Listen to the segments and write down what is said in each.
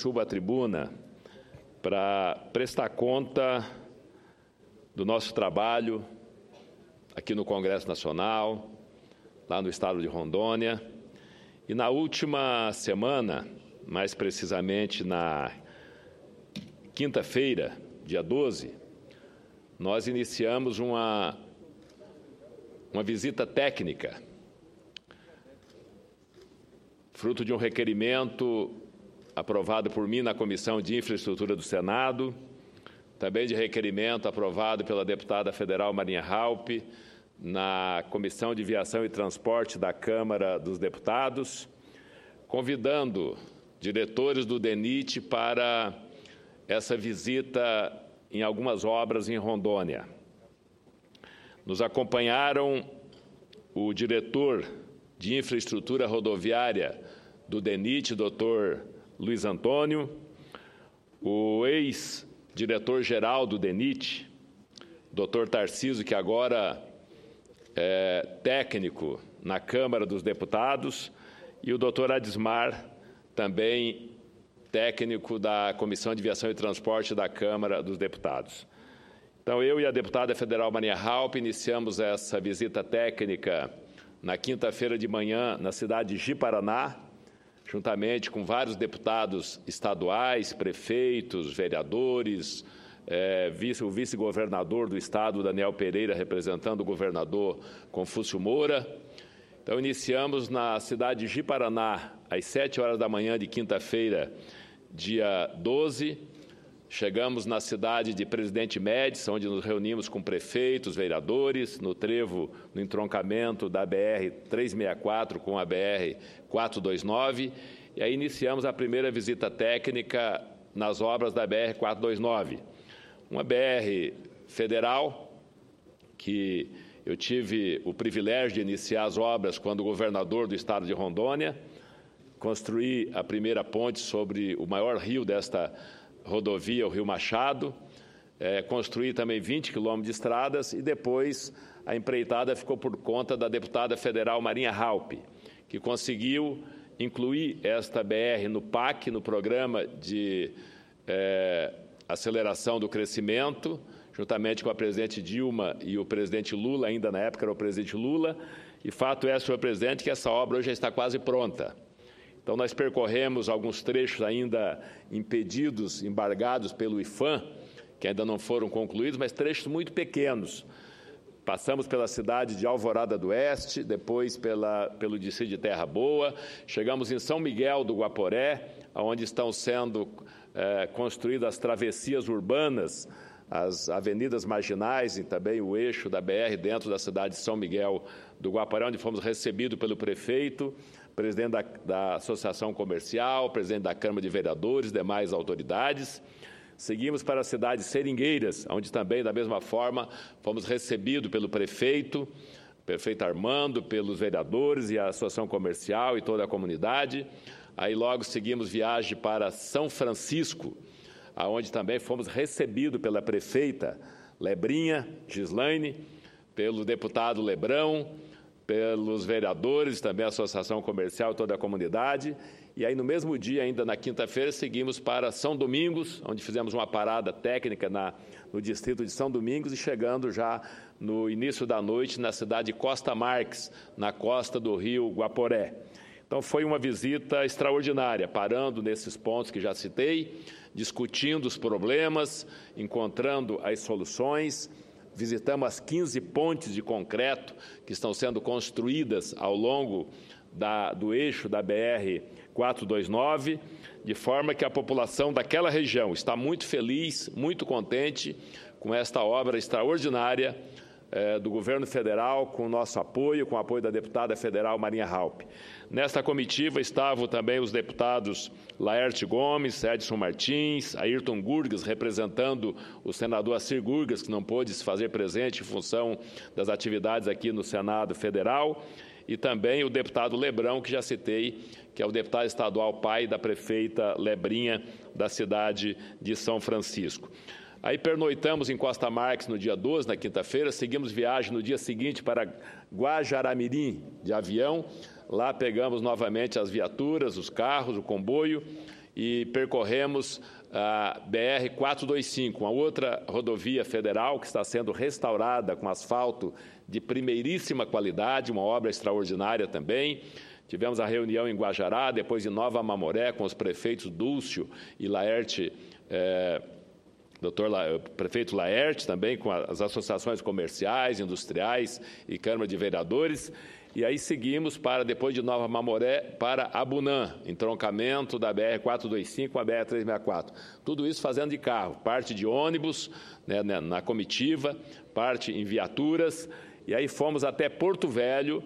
suba à tribuna para prestar conta do nosso trabalho aqui no Congresso Nacional, lá no estado de Rondônia. E na última semana, mais precisamente na quinta-feira, dia 12, nós iniciamos uma, uma visita técnica, fruto de um requerimento aprovado por mim na Comissão de Infraestrutura do Senado, também de requerimento aprovado pela deputada federal Marinha Halpe na Comissão de Viação e Transporte da Câmara dos Deputados, convidando diretores do DENIT para essa visita em algumas obras em Rondônia. Nos acompanharam o diretor de infraestrutura rodoviária do DENIT, doutor Luiz Antônio, o ex-diretor-geral do DENIT, doutor Tarciso, que agora é técnico na Câmara dos Deputados, e o doutor Adismar, também técnico da Comissão de Viação e Transporte da Câmara dos Deputados. Então, eu e a deputada federal Maria Halpe iniciamos essa visita técnica na quinta-feira de manhã na cidade de Jiparaná. Paraná, juntamente com vários deputados estaduais, prefeitos, vereadores, é, vice, o vice-governador do estado, Daniel Pereira, representando o governador Confúcio Moura. Então, iniciamos na cidade de Paraná, às 7 horas da manhã de quinta-feira, dia 12, Chegamos na cidade de Presidente Médici, onde nos reunimos com prefeitos, vereadores, no trevo, no entroncamento da BR 364 com a BR 429, e aí iniciamos a primeira visita técnica nas obras da BR 429. Uma BR federal que eu tive o privilégio de iniciar as obras quando governador do estado de Rondônia, construí a primeira ponte sobre o maior rio desta cidade rodovia, o Rio Machado, é, construir também 20 quilômetros de estradas e depois a empreitada ficou por conta da deputada federal Marinha Halpe, que conseguiu incluir esta BR no PAC, no Programa de é, Aceleração do Crescimento, juntamente com a presidente Dilma e o presidente Lula, ainda na época era o presidente Lula, e fato é, senhor presidente, que essa obra hoje já está quase pronta. Então, nós percorremos alguns trechos ainda impedidos, embargados pelo IFAM, que ainda não foram concluídos, mas trechos muito pequenos. Passamos pela cidade de Alvorada do Oeste, depois pela, pelo distrito de Terra Boa, chegamos em São Miguel do Guaporé, onde estão sendo é, construídas as travessias urbanas, as avenidas marginais e também o eixo da BR dentro da cidade de São Miguel do Guaporé, onde fomos recebidos pelo prefeito presidente da, da Associação Comercial, presidente da Câmara de Vereadores, demais autoridades. Seguimos para a cidade de Seringueiras, onde também, da mesma forma, fomos recebidos pelo prefeito, prefeito Armando, pelos vereadores e a Associação Comercial e toda a comunidade. Aí logo seguimos viagem para São Francisco, aonde também fomos recebidos pela prefeita Lebrinha, Gislaine, pelo deputado Lebrão, pelos vereadores, também a Associação Comercial, toda a comunidade. E aí, no mesmo dia, ainda na quinta-feira, seguimos para São Domingos, onde fizemos uma parada técnica na, no distrito de São Domingos e chegando já no início da noite na cidade de Costa Marques, na costa do rio Guaporé. Então, foi uma visita extraordinária, parando nesses pontos que já citei, discutindo os problemas, encontrando as soluções Visitamos as 15 pontes de concreto que estão sendo construídas ao longo da, do eixo da BR 429, de forma que a população daquela região está muito feliz, muito contente com esta obra extraordinária é, do governo federal, com nosso apoio, com o apoio da deputada federal Marinha Halpe. Nesta comitiva estavam também os deputados Laerte Gomes, Edson Martins, Ayrton Gurgas, representando o senador Assir Gurgas, que não pôde se fazer presente em função das atividades aqui no Senado Federal, e também o deputado Lebrão, que já citei, que é o deputado estadual pai da prefeita Lebrinha da cidade de São Francisco. Aí pernoitamos em Costa Marques no dia 12, na quinta-feira, seguimos viagem no dia seguinte para Guajaramirim de avião. Lá pegamos novamente as viaturas, os carros, o comboio e percorremos a BR 425, uma outra rodovia federal que está sendo restaurada com asfalto de primeiríssima qualidade, uma obra extraordinária também. Tivemos a reunião em Guajará, depois em Nova Mamoré, com os prefeitos Dúlcio e Laerte. Eh, Doutor La, eh, prefeito Laerte também, com as associações comerciais, industriais e Câmara de Vereadores. E aí seguimos para, depois de Nova Mamoré, para Abunã, entroncamento da BR-425 com a BR-364. Tudo isso fazendo de carro, parte de ônibus, né, né, na comitiva, parte em viaturas. E aí fomos até Porto Velho,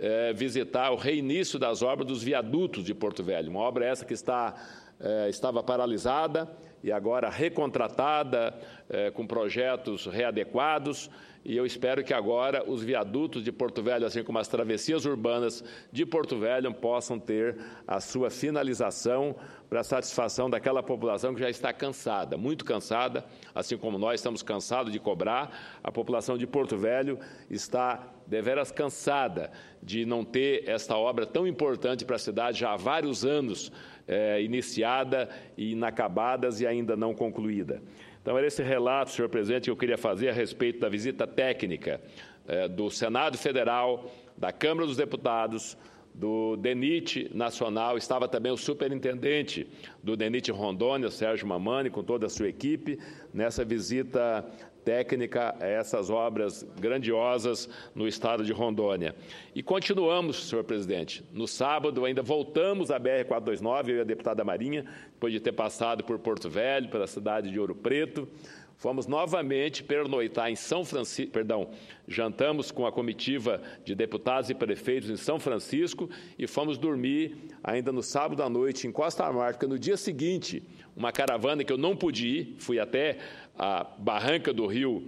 é, visitar o reinício das obras dos viadutos de Porto Velho. Uma obra essa que está, é, estava paralisada, e agora recontratada, eh, com projetos readequados. E eu espero que agora os viadutos de Porto Velho, assim como as travessias urbanas de Porto Velho, possam ter a sua finalização para a satisfação daquela população que já está cansada, muito cansada, assim como nós estamos cansados de cobrar. A população de Porto Velho está deveras cansada de não ter esta obra tão importante para a cidade já há vários anos é, iniciada e inacabadas e ainda não concluída. Então, era esse relato, senhor presidente, que eu queria fazer a respeito da visita técnica é, do Senado Federal, da Câmara dos Deputados, do DENIT Nacional, estava também o superintendente do DENIT Rondônia, Sérgio Mamani, com toda a sua equipe, nessa visita técnica a essas obras grandiosas no estado de Rondônia. E continuamos, senhor presidente. No sábado ainda voltamos à BR-429, eu e a deputada Marinha, depois de ter passado por Porto Velho, pela cidade de Ouro Preto, Fomos novamente pernoitar em São Francisco, perdão, jantamos com a comitiva de deputados e prefeitos em São Francisco e fomos dormir ainda no sábado à noite em Costa Marfim, no dia seguinte, uma caravana que eu não pude ir, fui até a barranca do rio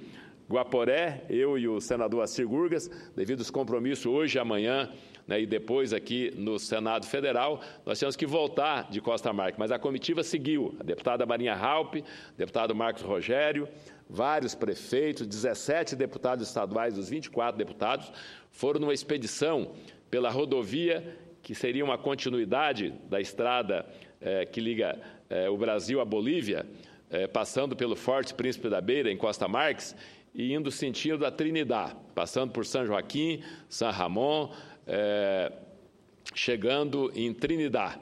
Guaporé, eu e o senador Assir Gurgas, devido aos compromissos hoje e amanhã né, e depois aqui no Senado Federal, nós tínhamos que voltar de Costa Marques, mas a comitiva seguiu, a deputada Marinha Halpe, deputado Marcos Rogério, vários prefeitos, 17 deputados estaduais, dos 24 deputados, foram numa expedição pela rodovia que seria uma continuidade da estrada eh, que liga eh, o Brasil à Bolívia, eh, passando pelo Forte Príncipe da Beira, em Costa Marques, e indo sentido da Trinidad, passando por São Joaquim, São Ramon, é, chegando em Trinidad.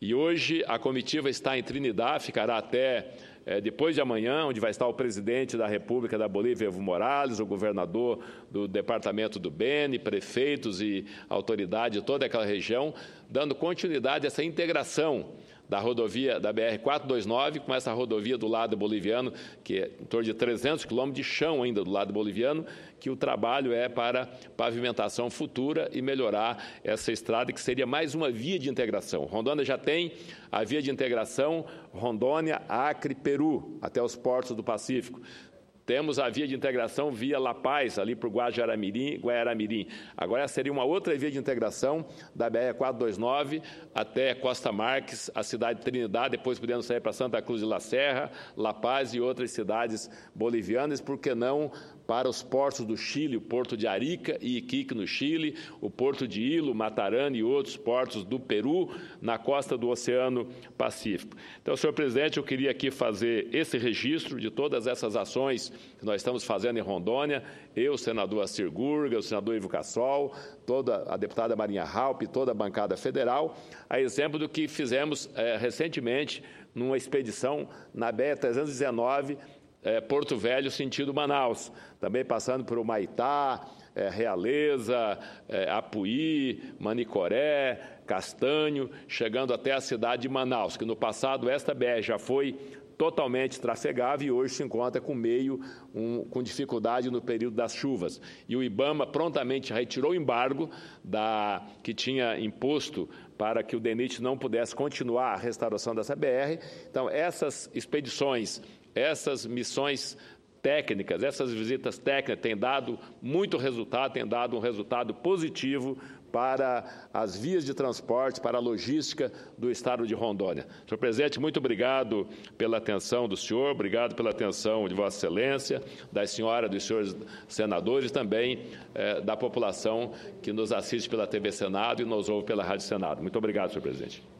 E hoje a comitiva está em Trinidad, ficará até é, depois de amanhã, onde vai estar o presidente da República da Bolívia, Evo Morales, o governador do departamento do Beni, prefeitos e autoridade de toda aquela região, dando continuidade a essa integração da rodovia da BR-429 com essa rodovia do lado boliviano, que é em torno de 300 quilômetros de chão ainda do lado boliviano, que o trabalho é para pavimentação futura e melhorar essa estrada, que seria mais uma via de integração. Rondônia já tem a via de integração Rondônia, Acre, Peru, até os portos do Pacífico. Temos a via de integração via La Paz, ali para o Guajaramirim, Guajaramirim. Agora seria uma outra via de integração da BR-429 até Costa Marques, a cidade de Trinidade, depois podendo sair para Santa Cruz de La Serra, La Paz e outras cidades bolivianas, por que não para os portos do Chile, o porto de Arica e Iquique no Chile, o porto de Ilo, Matarana e outros portos do Peru na costa do Oceano Pacífico. Então, senhor presidente, eu queria aqui fazer esse registro de todas essas ações que nós estamos fazendo em Rondônia, eu, o senador Assir Gurga, o senador Ivo Cassol, toda a deputada Marinha Halp, toda a bancada federal, a exemplo do que fizemos é, recentemente numa expedição na BE 319 é, Porto Velho, sentido Manaus, também passando por Humaitá, é, Realeza, é, Apuí, Manicoré, Castanho, chegando até a cidade de Manaus, que no passado esta BR já foi totalmente trafegável e hoje se encontra com meio um, com dificuldade no período das chuvas. E o IBAMA prontamente retirou o embargo da, que tinha imposto para que o DENIT não pudesse continuar a restauração dessa BR. Então, essas expedições essas missões técnicas, essas visitas técnicas têm dado muito resultado, têm dado um resultado positivo para as vias de transporte, para a logística do estado de Rondônia. Senhor presidente, muito obrigado pela atenção do senhor, obrigado pela atenção de Vossa Excelência, das senhoras, dos senhores senadores e também eh, da população que nos assiste pela TV Senado e nos ouve pela Rádio Senado. Muito obrigado, senhor presidente.